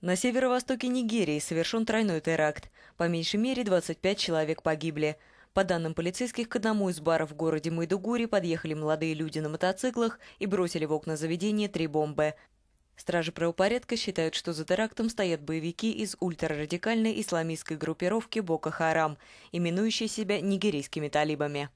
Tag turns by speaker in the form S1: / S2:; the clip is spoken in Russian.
S1: На северо-востоке Нигерии совершен тройной теракт. По меньшей мере 25 человек погибли. По данным полицейских, к одному из баров в городе Майдугури подъехали молодые люди на мотоциклах и бросили в окна заведения три бомбы. Стражи правопорядка считают, что за терактом стоят боевики из ультрарадикальной исламистской группировки Бока-Харам, именующей себя нигерийскими талибами.